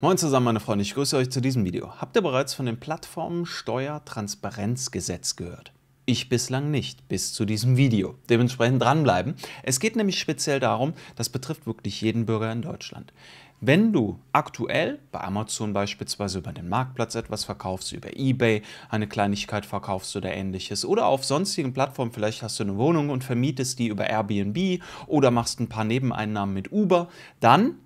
Moin zusammen meine Freunde, ich grüße euch zu diesem Video. Habt ihr bereits von dem Plattformensteuertransparenzgesetz gehört? Ich bislang nicht, bis zu diesem Video. Dementsprechend dranbleiben. Es geht nämlich speziell darum, das betrifft wirklich jeden Bürger in Deutschland. Wenn du aktuell bei Amazon beispielsweise über den Marktplatz etwas verkaufst, über eBay eine Kleinigkeit verkaufst oder ähnliches oder auf sonstigen Plattformen, vielleicht hast du eine Wohnung und vermietest die über Airbnb oder machst ein paar Nebeneinnahmen mit Uber, dann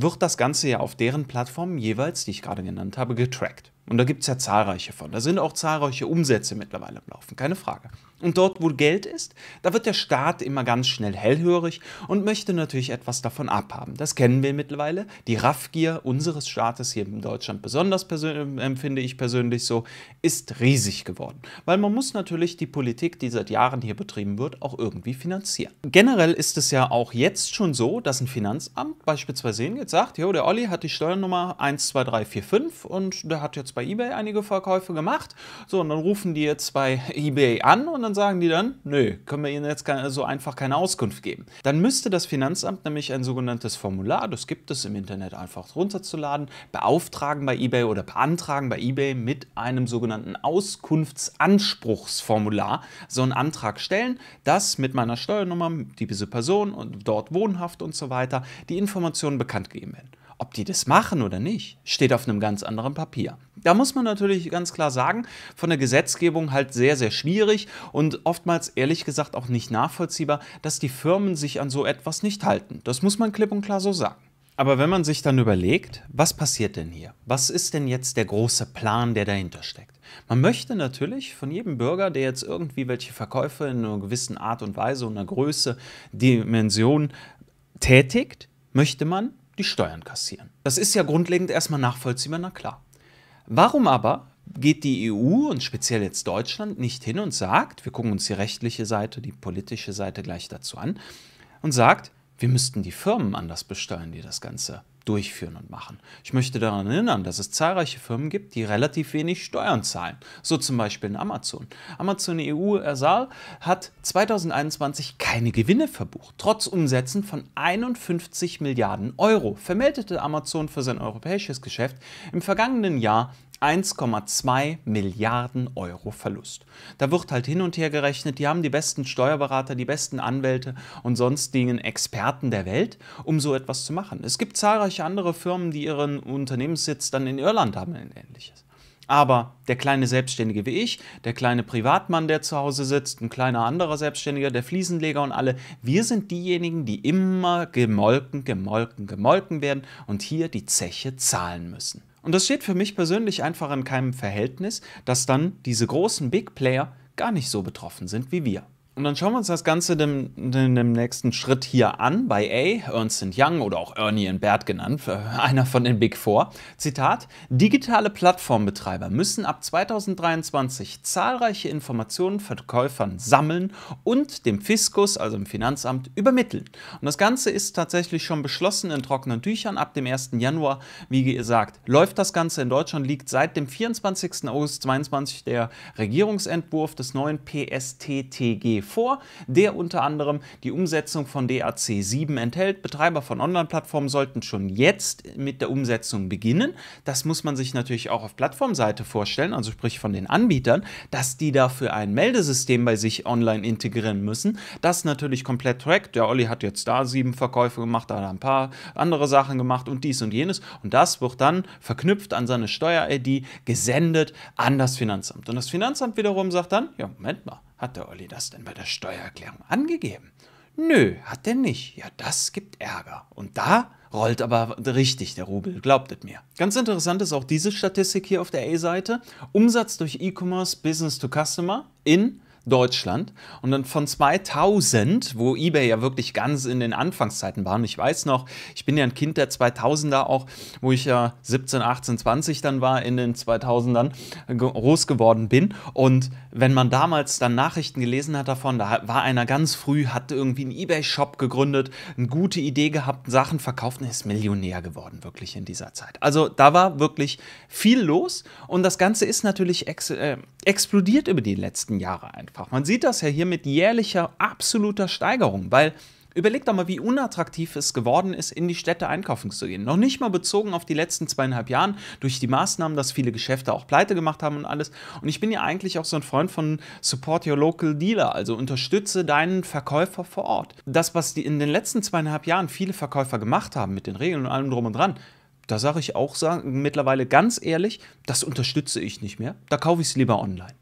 wird das Ganze ja auf deren Plattformen jeweils, die ich gerade genannt habe, getrackt. Und da gibt es ja zahlreiche von. Da sind auch zahlreiche Umsätze mittlerweile am Laufen, keine Frage. Und dort, wo Geld ist, da wird der Staat immer ganz schnell hellhörig und möchte natürlich etwas davon abhaben. Das kennen wir mittlerweile. Die Raffgier unseres Staates hier in Deutschland, besonders äh, empfinde ich persönlich so, ist riesig geworden. Weil man muss natürlich die Politik, die seit Jahren hier betrieben wird, auch irgendwie finanzieren. Generell ist es ja auch jetzt schon so, dass ein Finanzamt beispielsweise hingeht, sagt, jo, der Olli hat die Steuernummer 12345 und der hat jetzt bei eBay einige Verkäufe gemacht. So, und dann rufen die jetzt bei eBay an und dann sagen die dann, nö, können wir ihnen jetzt so einfach keine Auskunft geben. Dann müsste das Finanzamt nämlich ein sogenanntes Formular, das gibt es im Internet einfach runterzuladen, beauftragen bei eBay oder beantragen bei eBay mit einem sogenannten Auskunftsanspruchsformular so einen Antrag stellen, dass mit meiner Steuernummer, die diese Person und dort wohnhaft und so weiter, die Informationen bekannt gegeben werden. Ob die das machen oder nicht, steht auf einem ganz anderen Papier. Da muss man natürlich ganz klar sagen, von der Gesetzgebung halt sehr, sehr schwierig und oftmals ehrlich gesagt auch nicht nachvollziehbar, dass die Firmen sich an so etwas nicht halten. Das muss man klipp und klar so sagen. Aber wenn man sich dann überlegt, was passiert denn hier? Was ist denn jetzt der große Plan, der dahinter steckt? Man möchte natürlich von jedem Bürger, der jetzt irgendwie welche Verkäufe in einer gewissen Art und Weise und einer Größe, Dimension tätigt, möchte man die Steuern kassieren. Das ist ja grundlegend erstmal nachvollziehbar, na klar. Warum aber geht die EU und speziell jetzt Deutschland nicht hin und sagt, wir gucken uns die rechtliche Seite, die politische Seite gleich dazu an, und sagt, wir müssten die Firmen anders besteuern, die das Ganze durchführen und machen. Ich möchte daran erinnern, dass es zahlreiche Firmen gibt, die relativ wenig Steuern zahlen, so zum Beispiel in Amazon. Amazon EU Ersal hat 2021 keine Gewinne verbucht, trotz Umsätzen von 51 Milliarden Euro, vermeldete Amazon für sein europäisches Geschäft im vergangenen Jahr 1,2 Milliarden Euro Verlust. Da wird halt hin und her gerechnet, die haben die besten Steuerberater, die besten Anwälte und sonstigen Experten der Welt, um so etwas zu machen. Es gibt zahlreiche andere Firmen, die ihren Unternehmenssitz dann in Irland haben und ähnliches. Aber der kleine Selbstständige wie ich, der kleine Privatmann, der zu Hause sitzt, ein kleiner anderer Selbstständiger, der Fliesenleger und alle, wir sind diejenigen, die immer gemolken, gemolken, gemolken werden und hier die Zeche zahlen müssen. Und das steht für mich persönlich einfach in keinem Verhältnis, dass dann diese großen Big Player gar nicht so betroffen sind wie wir. Und dann schauen wir uns das Ganze dem, dem, dem nächsten Schritt hier an bei A, Ernst Young oder auch Ernie und Bert genannt, äh, einer von den Big Four. Zitat: Digitale Plattformbetreiber müssen ab 2023 zahlreiche Informationen Verkäufern sammeln und dem Fiskus, also dem Finanzamt, übermitteln. Und das Ganze ist tatsächlich schon beschlossen in trockenen Tüchern ab dem 1. Januar. Wie gesagt, läuft das Ganze in Deutschland, liegt seit dem 24. August 2022 der Regierungsentwurf des neuen PSTTG vor, der unter anderem die Umsetzung von DAC 7 enthält. Betreiber von Online-Plattformen sollten schon jetzt mit der Umsetzung beginnen. Das muss man sich natürlich auch auf Plattformseite vorstellen, also sprich von den Anbietern, dass die dafür ein Meldesystem bei sich online integrieren müssen. Das natürlich komplett trackt. Der Olli hat jetzt da sieben Verkäufe gemacht, da hat er ein paar andere Sachen gemacht und dies und jenes. Und das wird dann verknüpft an seine Steuer-ID gesendet an das Finanzamt. Und das Finanzamt wiederum sagt dann, ja, Moment mal, hat der Olli das denn bei der Steuererklärung angegeben? Nö, hat er nicht. Ja, das gibt Ärger. Und da rollt aber richtig der Rubel, glaubtet mir. Ganz interessant ist auch diese Statistik hier auf der A-Seite. Umsatz durch E-Commerce Business to Customer in Deutschland. Und dann von 2000, wo eBay ja wirklich ganz in den Anfangszeiten war, und ich weiß noch, ich bin ja ein Kind der 2000er auch, wo ich ja 17, 18, 20 dann war, in den 2000ern äh, groß geworden bin. Und wenn man damals dann Nachrichten gelesen hat davon, da war einer ganz früh, hatte irgendwie einen eBay-Shop gegründet, eine gute Idee gehabt, Sachen verkauft und ist Millionär geworden, wirklich in dieser Zeit. Also da war wirklich viel los und das Ganze ist natürlich ex äh, explodiert über die letzten Jahre einfach einfach. Man sieht das ja hier mit jährlicher absoluter Steigerung, weil überlegt doch mal, wie unattraktiv es geworden ist, in die Städte einkaufen zu gehen. Noch nicht mal bezogen auf die letzten zweieinhalb Jahren durch die Maßnahmen, dass viele Geschäfte auch pleite gemacht haben und alles. Und ich bin ja eigentlich auch so ein Freund von Support Your Local Dealer, also unterstütze deinen Verkäufer vor Ort. Das, was die in den letzten zweieinhalb Jahren viele Verkäufer gemacht haben mit den Regeln und allem drum und dran, da sage ich auch sagen, mittlerweile ganz ehrlich, das unterstütze ich nicht mehr. Da kaufe ich es lieber online.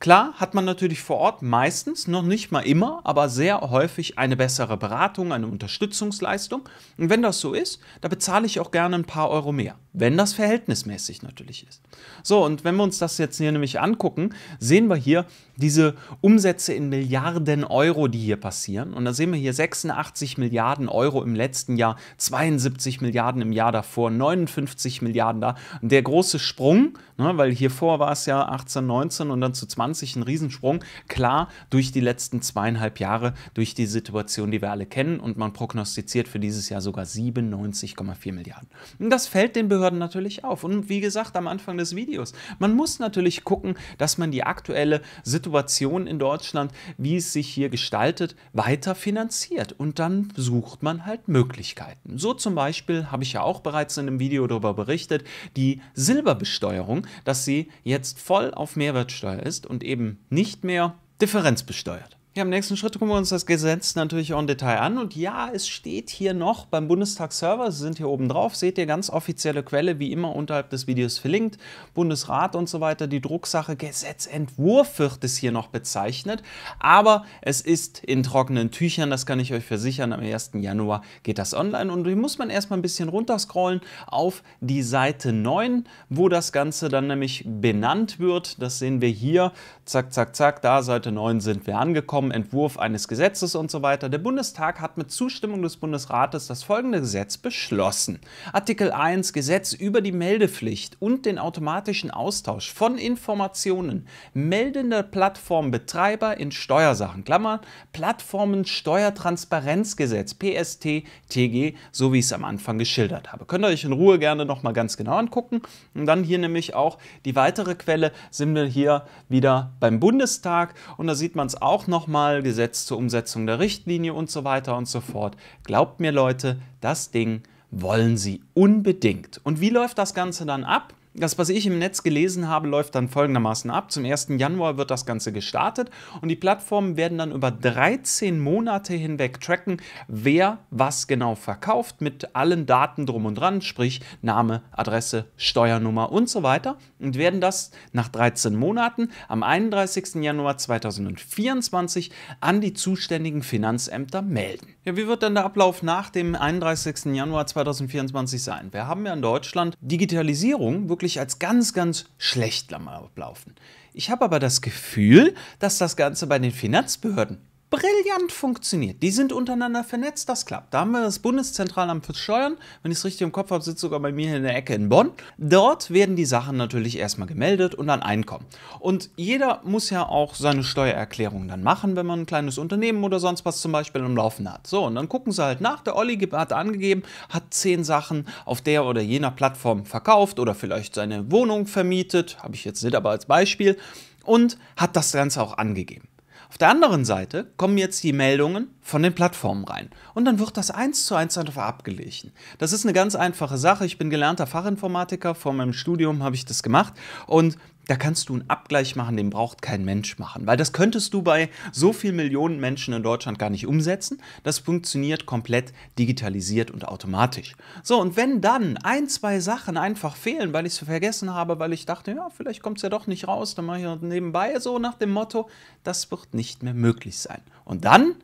Klar hat man natürlich vor Ort meistens, noch nicht mal immer, aber sehr häufig eine bessere Beratung, eine Unterstützungsleistung. Und wenn das so ist, da bezahle ich auch gerne ein paar Euro mehr wenn das verhältnismäßig natürlich ist. So, und wenn wir uns das jetzt hier nämlich angucken, sehen wir hier diese Umsätze in Milliarden Euro, die hier passieren. Und da sehen wir hier 86 Milliarden Euro im letzten Jahr, 72 Milliarden im Jahr davor, 59 Milliarden da. Und der große Sprung, ne, weil hier vor war es ja 18, 19 und dann zu 20 ein Riesensprung, klar durch die letzten zweieinhalb Jahre, durch die Situation, die wir alle kennen. Und man prognostiziert für dieses Jahr sogar 97,4 Milliarden. Und das fällt den Behörden Behörden natürlich auf. Und wie gesagt, am Anfang des Videos, man muss natürlich gucken, dass man die aktuelle Situation in Deutschland, wie es sich hier gestaltet, weiter finanziert. Und dann sucht man halt Möglichkeiten. So zum Beispiel habe ich ja auch bereits in einem Video darüber berichtet, die Silberbesteuerung, dass sie jetzt voll auf Mehrwertsteuer ist und eben nicht mehr differenzbesteuert. Ja, im nächsten Schritt gucken wir uns das Gesetz natürlich auch im Detail an. Und ja, es steht hier noch beim Bundestagsserver, Sie sind hier oben drauf, seht ihr ganz offizielle Quelle, wie immer unterhalb des Videos verlinkt, Bundesrat und so weiter. Die Drucksache Gesetzentwurf wird es hier noch bezeichnet. Aber es ist in trockenen Tüchern, das kann ich euch versichern. Am 1. Januar geht das online. Und hier muss man erstmal ein bisschen runterscrollen auf die Seite 9, wo das Ganze dann nämlich benannt wird. Das sehen wir hier. Zack, zack, zack, da Seite 9 sind wir angekommen vom Entwurf eines Gesetzes und so weiter. Der Bundestag hat mit Zustimmung des Bundesrates das folgende Gesetz beschlossen. Artikel 1 Gesetz über die Meldepflicht und den automatischen Austausch von Informationen meldender Plattformbetreiber in Steuersachen, Klammern, Plattformensteuertransparenzgesetz, PST, TG, so wie ich es am Anfang geschildert habe. Könnt ihr euch in Ruhe gerne nochmal ganz genau angucken. Und dann hier nämlich auch die weitere Quelle sind wir hier wieder beim Bundestag und da sieht man es auch nochmal nochmal, Gesetz zur Umsetzung der Richtlinie und so weiter und so fort. Glaubt mir Leute, das Ding wollen sie unbedingt. Und wie läuft das Ganze dann ab? Das, was ich im Netz gelesen habe, läuft dann folgendermaßen ab. Zum 1. Januar wird das Ganze gestartet und die Plattformen werden dann über 13 Monate hinweg tracken, wer was genau verkauft, mit allen Daten drum und dran, sprich Name, Adresse, Steuernummer und so weiter und werden das nach 13 Monaten am 31. Januar 2024 an die zuständigen Finanzämter melden. Ja, wie wird denn der Ablauf nach dem 31. Januar 2024 sein? Wir haben ja in Deutschland Digitalisierung wirklich wirklich als ganz, ganz schlecht Ablaufen. Ich habe aber das Gefühl, dass das Ganze bei den Finanzbehörden brillant funktioniert. Die sind untereinander vernetzt, das klappt. Da haben wir das Bundeszentralamt für Steuern. Wenn ich es richtig im Kopf habe, sitzt sogar bei mir in der Ecke in Bonn. Dort werden die Sachen natürlich erstmal gemeldet und dann einkommen. Und jeder muss ja auch seine Steuererklärung dann machen, wenn man ein kleines Unternehmen oder sonst was zum Beispiel am Laufen hat. So, und dann gucken sie halt nach. Der Olli hat angegeben, hat zehn Sachen auf der oder jener Plattform verkauft oder vielleicht seine Wohnung vermietet. Habe ich jetzt nicht, aber als Beispiel. Und hat das Ganze auch angegeben. Auf der anderen Seite kommen jetzt die Meldungen von den Plattformen rein. Und dann wird das eins zu eins einfach abgeglichen. Das ist eine ganz einfache Sache. Ich bin gelernter Fachinformatiker. Vor meinem Studium habe ich das gemacht. Und da kannst du einen Abgleich machen, den braucht kein Mensch machen, weil das könntest du bei so vielen Millionen Menschen in Deutschland gar nicht umsetzen. Das funktioniert komplett digitalisiert und automatisch. So, und wenn dann ein, zwei Sachen einfach fehlen, weil ich es vergessen habe, weil ich dachte, ja, vielleicht kommt es ja doch nicht raus, dann mache ich nebenbei so nach dem Motto, das wird nicht mehr möglich sein. Und dann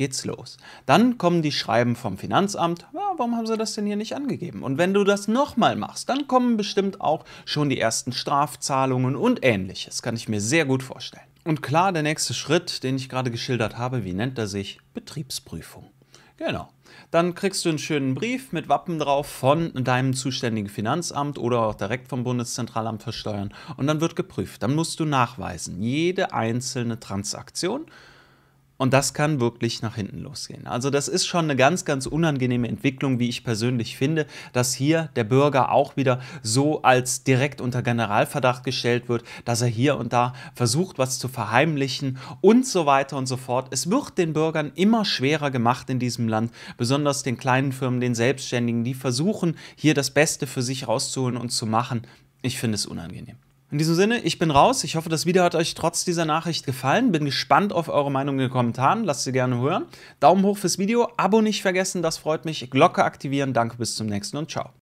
geht's los. Dann kommen die Schreiben vom Finanzamt, ja, warum haben sie das denn hier nicht angegeben? Und wenn du das nochmal machst, dann kommen bestimmt auch schon die ersten Strafzahlungen und ähnliches, kann ich mir sehr gut vorstellen. Und klar, der nächste Schritt, den ich gerade geschildert habe, wie nennt er sich? Betriebsprüfung. Genau. Dann kriegst du einen schönen Brief mit Wappen drauf von deinem zuständigen Finanzamt oder auch direkt vom Bundeszentralamt für Steuern und dann wird geprüft. Dann musst du nachweisen, jede einzelne Transaktion und das kann wirklich nach hinten losgehen. Also das ist schon eine ganz, ganz unangenehme Entwicklung, wie ich persönlich finde, dass hier der Bürger auch wieder so als direkt unter Generalverdacht gestellt wird, dass er hier und da versucht, was zu verheimlichen und so weiter und so fort. Es wird den Bürgern immer schwerer gemacht in diesem Land, besonders den kleinen Firmen, den Selbstständigen, die versuchen, hier das Beste für sich rauszuholen und zu machen. Ich finde es unangenehm. In diesem Sinne, ich bin raus. Ich hoffe, das Video hat euch trotz dieser Nachricht gefallen. Bin gespannt auf eure Meinung in den Kommentaren. Lasst sie gerne hören. Daumen hoch fürs Video. Abo nicht vergessen, das freut mich. Glocke aktivieren. Danke, bis zum nächsten und ciao.